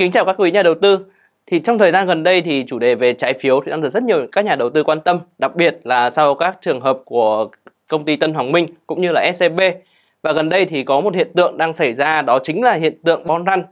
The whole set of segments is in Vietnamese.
kính chào các quý nhà đầu tư. Thì trong thời gian gần đây thì chủ đề về trái phiếu thì đang được rất nhiều các nhà đầu tư quan tâm, đặc biệt là sau các trường hợp của công ty Tân Hoàng Minh cũng như là SCB. E và gần đây thì có một hiện tượng đang xảy ra đó chính là hiện tượng bon răn.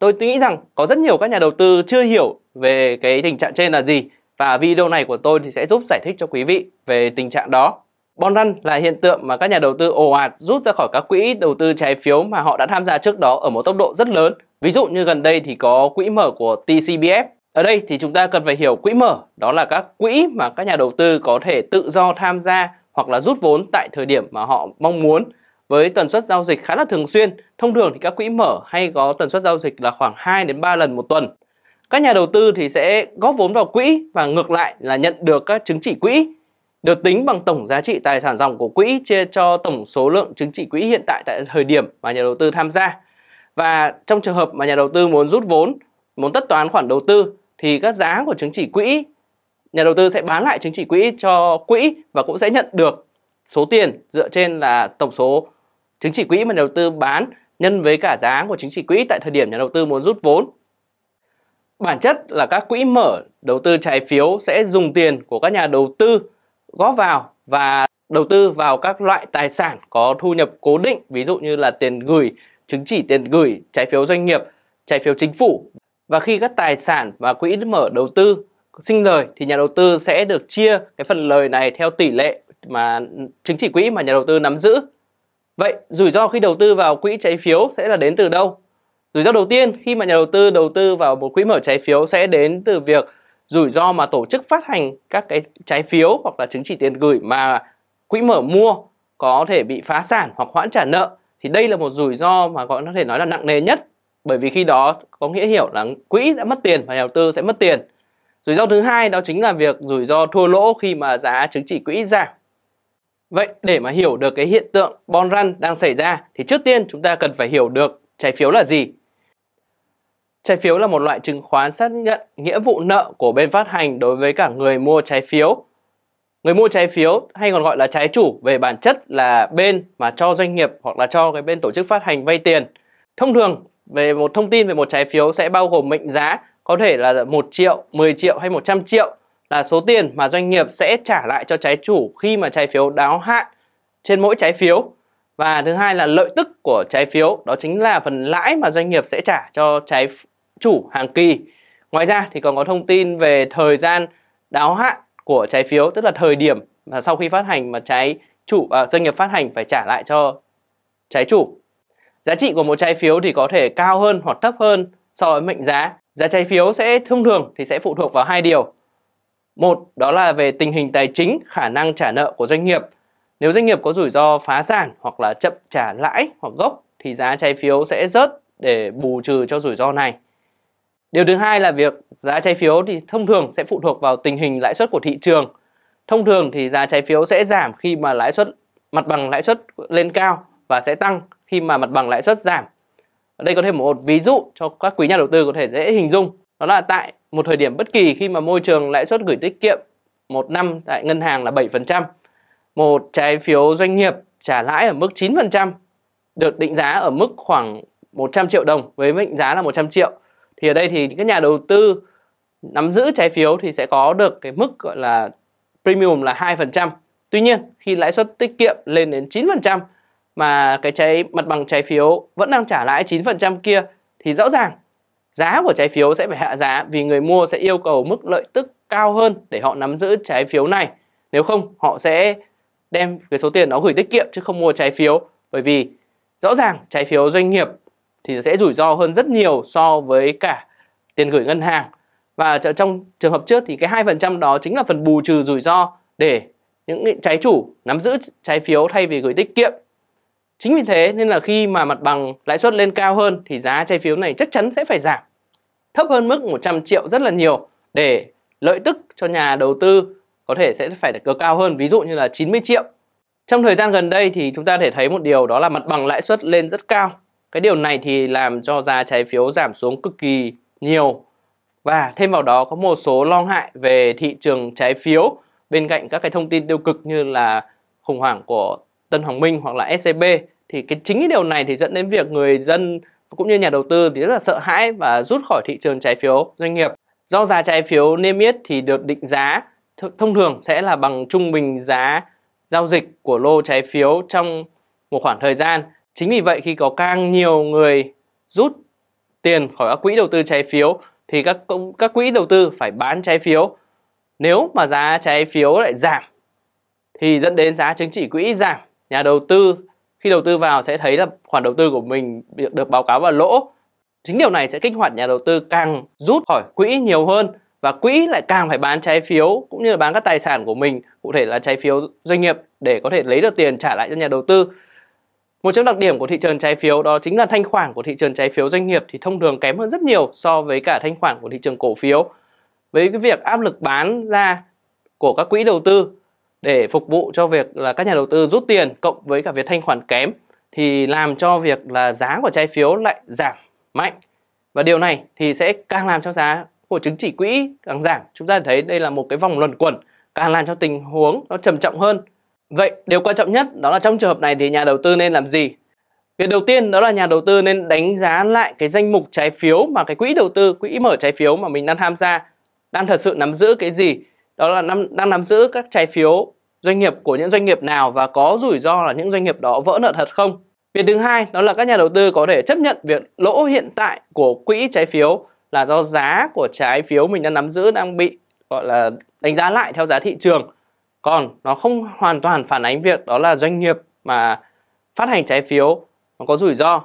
Tôi nghĩ rằng có rất nhiều các nhà đầu tư chưa hiểu về cái tình trạng trên là gì và video này của tôi thì sẽ giúp giải thích cho quý vị về tình trạng đó. Bond run là hiện tượng mà các nhà đầu tư ồ ạt rút ra khỏi các quỹ đầu tư trái phiếu mà họ đã tham gia trước đó ở một tốc độ rất lớn. Ví dụ như gần đây thì có quỹ mở của TCBF. Ở đây thì chúng ta cần phải hiểu quỹ mở đó là các quỹ mà các nhà đầu tư có thể tự do tham gia hoặc là rút vốn tại thời điểm mà họ mong muốn với tần suất giao dịch khá là thường xuyên. Thông thường thì các quỹ mở hay có tần suất giao dịch là khoảng 2 đến 3 lần một tuần. Các nhà đầu tư thì sẽ góp vốn vào quỹ và ngược lại là nhận được các chứng chỉ quỹ được tính bằng tổng giá trị tài sản dòng của quỹ chia cho tổng số lượng chứng chỉ quỹ hiện tại tại thời điểm mà nhà đầu tư tham gia. Và trong trường hợp mà nhà đầu tư muốn rút vốn, muốn tất toán khoản đầu tư thì các giá của chứng chỉ quỹ nhà đầu tư sẽ bán lại chứng chỉ quỹ cho quỹ và cũng sẽ nhận được số tiền dựa trên là tổng số chứng chỉ quỹ mà nhà đầu tư bán nhân với cả giá của chứng chỉ quỹ tại thời điểm nhà đầu tư muốn rút vốn. Bản chất là các quỹ mở đầu tư trái phiếu sẽ dùng tiền của các nhà đầu tư góp vào và đầu tư vào các loại tài sản có thu nhập cố định ví dụ như là tiền gửi, chứng chỉ tiền gửi, trái phiếu doanh nghiệp, trái phiếu chính phủ. Và khi các tài sản và quỹ mở đầu tư sinh lời thì nhà đầu tư sẽ được chia cái phần lời này theo tỷ lệ mà chứng chỉ quỹ mà nhà đầu tư nắm giữ. Vậy rủi ro khi đầu tư vào quỹ trái phiếu sẽ là đến từ đâu? Rủi ro đầu tiên khi mà nhà đầu tư đầu tư vào một quỹ mở trái phiếu sẽ đến từ việc rủi ro mà tổ chức phát hành các cái trái phiếu hoặc là chứng chỉ tiền gửi mà quỹ mở mua có thể bị phá sản hoặc hoãn trả nợ thì đây là một rủi ro mà có thể nói là nặng nề nhất bởi vì khi đó có nghĩa hiểu là quỹ đã mất tiền và nhà đầu tư sẽ mất tiền rủi ro thứ hai đó chính là việc rủi ro thua lỗ khi mà giá chứng chỉ quỹ giảm vậy để mà hiểu được cái hiện tượng bon răn đang xảy ra thì trước tiên chúng ta cần phải hiểu được trái phiếu là gì Trái phiếu là một loại chứng khoán xác nhận nghĩa vụ nợ của bên phát hành đối với cả người mua trái phiếu. Người mua trái phiếu hay còn gọi là trái chủ về bản chất là bên mà cho doanh nghiệp hoặc là cho cái bên tổ chức phát hành vay tiền. Thông thường về một thông tin về một trái phiếu sẽ bao gồm mệnh giá có thể là 1 triệu, 10 triệu hay 100 triệu là số tiền mà doanh nghiệp sẽ trả lại cho trái chủ khi mà trái phiếu đáo hạn trên mỗi trái phiếu. Và thứ hai là lợi tức của trái phiếu, đó chính là phần lãi mà doanh nghiệp sẽ trả cho trái chủ hàng kỳ. Ngoài ra thì còn có thông tin về thời gian đáo hạn của trái phiếu, tức là thời điểm mà sau khi phát hành mà trái chủ à, doanh nghiệp phát hành phải trả lại cho trái chủ. Giá trị của một trái phiếu thì có thể cao hơn hoặc thấp hơn so với mệnh giá. Giá trái phiếu sẽ thông thường thì sẽ phụ thuộc vào hai điều. Một đó là về tình hình tài chính, khả năng trả nợ của doanh nghiệp. Nếu doanh nghiệp có rủi ro phá sản hoặc là chậm trả lãi hoặc gốc thì giá trái phiếu sẽ rớt để bù trừ cho rủi ro này. Điều thứ hai là việc giá trái phiếu thì thông thường sẽ phụ thuộc vào tình hình lãi suất của thị trường. Thông thường thì giá trái phiếu sẽ giảm khi mà lãi suất mặt bằng lãi suất lên cao và sẽ tăng khi mà mặt bằng lãi suất giảm. Ở đây có thêm một ví dụ cho các quý nhà đầu tư có thể dễ hình dung. Đó là tại một thời điểm bất kỳ khi mà môi trường lãi suất gửi tiết kiệm một năm tại ngân hàng là 7%, một trái phiếu doanh nghiệp trả lãi ở mức 9% được định giá ở mức khoảng 100 triệu đồng với mệnh giá là 100 triệu thì ở đây thì các nhà đầu tư nắm giữ trái phiếu thì sẽ có được cái mức gọi là premium là 2%. Tuy nhiên, khi lãi suất tiết kiệm lên đến 9% mà cái trái mặt bằng trái phiếu vẫn đang trả lãi 9% kia thì rõ ràng giá của trái phiếu sẽ phải hạ giá vì người mua sẽ yêu cầu mức lợi tức cao hơn để họ nắm giữ trái phiếu này. Nếu không, họ sẽ đem cái số tiền đó gửi tiết kiệm chứ không mua trái phiếu bởi vì rõ ràng trái phiếu doanh nghiệp thì sẽ rủi ro hơn rất nhiều so với cả tiền gửi ngân hàng và trong trường hợp trước thì cái hai phần trăm đó chính là phần bù trừ rủi ro để những trái chủ nắm giữ trái phiếu thay vì gửi tiết kiệm chính vì thế nên là khi mà mặt bằng lãi suất lên cao hơn thì giá trái phiếu này chắc chắn sẽ phải giảm thấp hơn mức 100 triệu rất là nhiều để lợi tức cho nhà đầu tư có thể sẽ phải được cao hơn ví dụ như là 90 triệu trong thời gian gần đây thì chúng ta thể thấy một điều đó là mặt bằng lãi suất lên rất cao cái điều này thì làm cho giá trái phiếu giảm xuống cực kỳ nhiều và thêm vào đó có một số lo ngại về thị trường trái phiếu bên cạnh các cái thông tin tiêu cực như là khủng hoảng của Tân Hoàng Minh hoặc là SCB e thì cái chính cái điều này thì dẫn đến việc người dân cũng như nhà đầu tư thì rất là sợ hãi và rút khỏi thị trường trái phiếu doanh nghiệp. Do giá trái phiếu niêm yết thì được định giá thông thường sẽ là bằng trung bình giá giao dịch của lô trái phiếu trong một khoảng thời gian Chính vì vậy khi có càng nhiều người rút tiền khỏi các quỹ đầu tư trái phiếu thì các các quỹ đầu tư phải bán trái phiếu. Nếu mà giá trái phiếu lại giảm thì dẫn đến giá chứng chỉ quỹ giảm, nhà đầu tư khi đầu tư vào sẽ thấy là khoản đầu tư của mình được, được báo cáo vào lỗ. Chính điều này sẽ kích hoạt nhà đầu tư càng rút khỏi quỹ nhiều hơn và quỹ lại càng phải bán trái phiếu cũng như là bán các tài sản của mình, cụ thể là trái phiếu doanh nghiệp để có thể lấy được tiền trả lại cho nhà đầu tư. Một trong đặc điểm của thị trường trái phiếu đó chính là thanh khoản của thị trường trái phiếu doanh nghiệp thì thông thường kém hơn rất nhiều so với cả thanh khoản của thị trường cổ phiếu. Với cái việc áp lực bán ra của các quỹ đầu tư để phục vụ cho việc là các nhà đầu tư rút tiền cộng với cả việc thanh khoản kém thì làm cho việc là giá của trái phiếu lại giảm mạnh. Và điều này thì sẽ càng làm cho giá của chứng chỉ quỹ càng giảm. Chúng ta thấy đây là một cái vòng luẩn quẩn càng làm cho tình huống nó trầm trọng hơn Vậy điều quan trọng nhất đó là trong trường hợp này thì nhà đầu tư nên làm gì? Việc đầu tiên đó là nhà đầu tư nên đánh giá lại cái danh mục trái phiếu mà cái quỹ đầu tư, quỹ mở trái phiếu mà mình đang tham gia đang thật sự nắm giữ cái gì? Đó là năm đang nắm giữ các trái phiếu doanh nghiệp của những doanh nghiệp nào và có rủi ro là những doanh nghiệp đó vỡ nợ thật không? Việc thứ hai đó là các nhà đầu tư có thể chấp nhận việc lỗ hiện tại của quỹ trái phiếu là do giá của trái phiếu mình đang nắm giữ đang bị gọi là đánh giá lại theo giá thị trường còn nó không hoàn toàn phản ánh việc đó là doanh nghiệp mà phát hành trái phiếu nó có rủi ro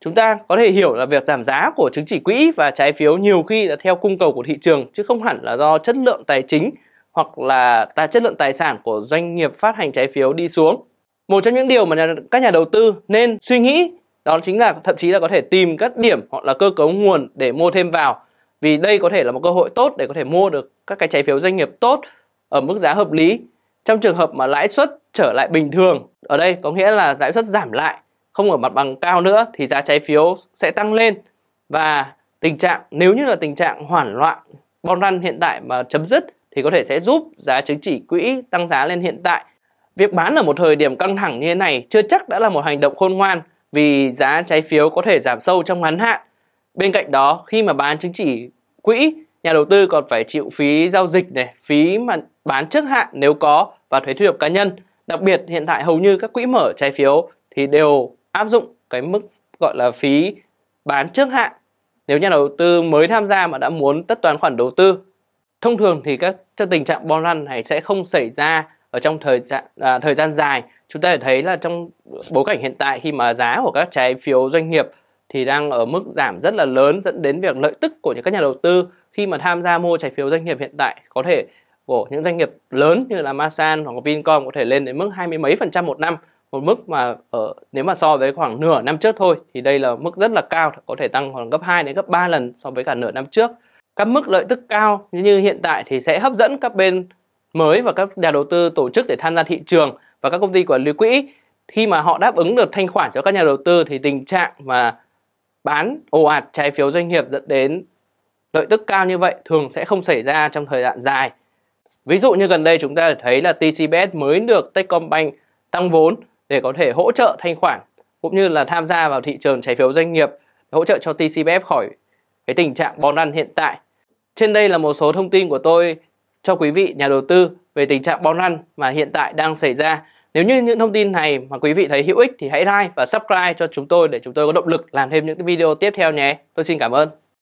chúng ta có thể hiểu là việc giảm giá của chứng chỉ quỹ và trái phiếu nhiều khi là theo cung cầu của thị trường chứ không hẳn là do chất lượng tài chính hoặc là ta chất lượng tài sản của doanh nghiệp phát hành trái phiếu đi xuống một trong những điều mà nhà, các nhà đầu tư nên suy nghĩ đó chính là thậm chí là có thể tìm các điểm hoặc là cơ cấu nguồn để mua thêm vào vì đây có thể là một cơ hội tốt để có thể mua được các cái trái phiếu doanh nghiệp tốt ở mức giá hợp lý trong trường hợp mà lãi suất trở lại bình thường ở đây có nghĩa là lãi suất giảm lại không ở mặt bằng cao nữa thì giá trái phiếu sẽ tăng lên và tình trạng nếu như là tình trạng hoảng loạn bom răn hiện tại mà chấm dứt thì có thể sẽ giúp giá chứng chỉ quỹ tăng giá lên hiện tại việc bán ở một thời điểm căng thẳng như thế này chưa chắc đã là một hành động khôn ngoan vì giá trái phiếu có thể giảm sâu trong ngắn hạn bên cạnh đó khi mà bán chứng chỉ quỹ nhà đầu tư còn phải chịu phí giao dịch này, phí mà bán trước hạn nếu có và thuế thu nhập cá nhân. Đặc biệt hiện tại hầu như các quỹ mở trái phiếu thì đều áp dụng cái mức gọi là phí bán trước hạn nếu nhà đầu tư mới tham gia mà đã muốn tất toán khoản đầu tư. Thông thường thì các tình trạng bon run này sẽ không xảy ra ở trong thời gian à, thời gian dài. Chúng ta thấy là trong bối cảnh hiện tại khi mà giá của các trái phiếu doanh nghiệp thì đang ở mức giảm rất là lớn dẫn đến việc lợi tức của những các nhà đầu tư khi mà tham gia mua trái phiếu doanh nghiệp hiện tại có thể của những doanh nghiệp lớn như là Masan hoặc Vincom có thể lên đến mức hai mươi mấy phần trăm một năm một mức mà ở nếu mà so với khoảng nửa năm trước thôi thì đây là mức rất là cao có thể tăng khoảng gấp 2 đến gấp 3 lần so với cả nửa năm trước các mức lợi tức cao như hiện tại thì sẽ hấp dẫn các bên mới và các nhà đầu tư tổ chức để tham gia thị trường và các công ty quản lý quỹ khi mà họ đáp ứng được thanh khoản cho các nhà đầu tư thì tình trạng mà bán ồ ạt trái phiếu doanh nghiệp dẫn đến Lợi tức cao như vậy thường sẽ không xảy ra trong thời gian dài. Ví dụ như gần đây chúng ta thấy là TCBS mới được Techcombank tăng vốn để có thể hỗ trợ thanh khoản cũng như là tham gia vào thị trường trái phiếu doanh nghiệp hỗ trợ cho TCBF khỏi cái tình trạng bòn ăn hiện tại. Trên đây là một số thông tin của tôi cho quý vị nhà đầu tư về tình trạng bòn ăn mà hiện tại đang xảy ra. Nếu như những thông tin này mà quý vị thấy hữu ích thì hãy like và subscribe cho chúng tôi để chúng tôi có động lực làm thêm những video tiếp theo nhé. Tôi xin cảm ơn.